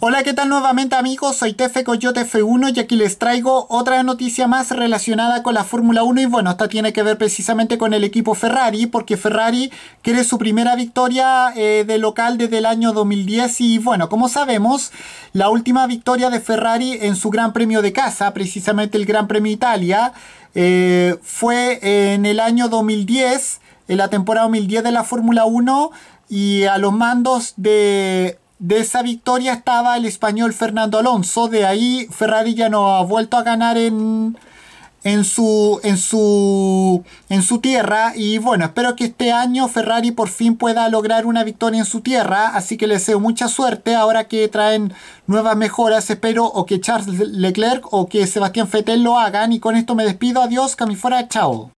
Hola, ¿qué tal nuevamente amigos? Soy Tefe Coyote F1 y aquí les traigo otra noticia más relacionada con la Fórmula 1 y bueno, esta tiene que ver precisamente con el equipo Ferrari porque Ferrari quiere su primera victoria eh, de local desde el año 2010 y bueno, como sabemos, la última victoria de Ferrari en su Gran Premio de casa, precisamente el Gran Premio Italia, eh, fue en el año 2010, en la temporada 2010 de la Fórmula 1 y a los mandos de de esa victoria estaba el español Fernando Alonso. De ahí Ferrari ya no ha vuelto a ganar en, su, en, su, en su tierra. Y bueno, espero que este año Ferrari por fin pueda lograr una victoria en su tierra. Así que les deseo mucha suerte ahora que traen nuevas mejoras. Espero o que Charles Leclerc o que Sebastián Fettel lo hagan. Y con esto me despido. Adiós, fuera Chao.